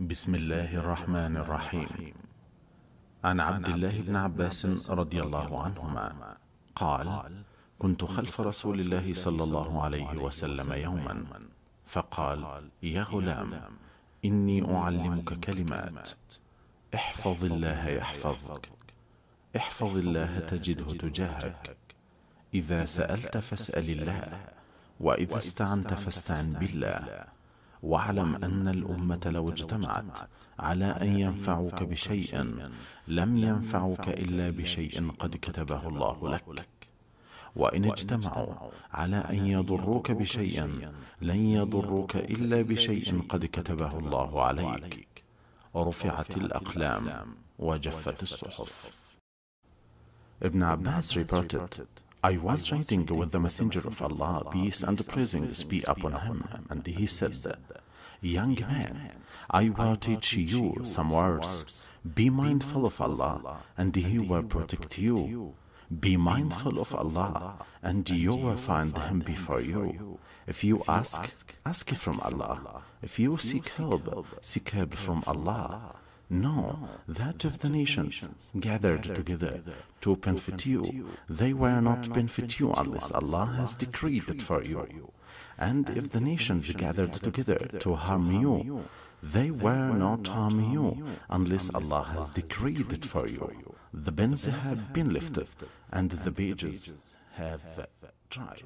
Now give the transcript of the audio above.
بسم الله الرحمن الرحيم عن عبد الله بن عباس رضي الله عنهما قال كنت خلف رسول الله صلى الله عليه وسلم يوما فقال يا غلام إني أعلمك كلمات احفظ الله يحفظك احفظ الله تجده تجاهك إذا سألت فاسأل الله وإذا استعنت فاستعن بالله واعلم أن الأمة لو اجتمعت على أن ينفعوك بشيء لم ينفعوك إلا بشيء قد كتبه الله لك وإن اجتمعوا على أن يضروك بشيء لن يضروك إلا بشيء قد كتبه الله عليك رفعت الأقلام وجفت الصحف ابن عباس reported I was writing with the Messenger of Allah, peace and blessings be upon him, and he said, Young man, I will teach you some words. Be mindful of Allah, and he will protect you. Be mindful of Allah, and you will find him before you. If you ask, ask from Allah. If you seek help, seek help from Allah. No, that of the nations gathered together to benefit They were not benefit unless Allah has decreed it for you. And if the nations gathered together to harm you, they were not harming you unless Allah has decreed it for you. The bins have been lifted and the pages have tried.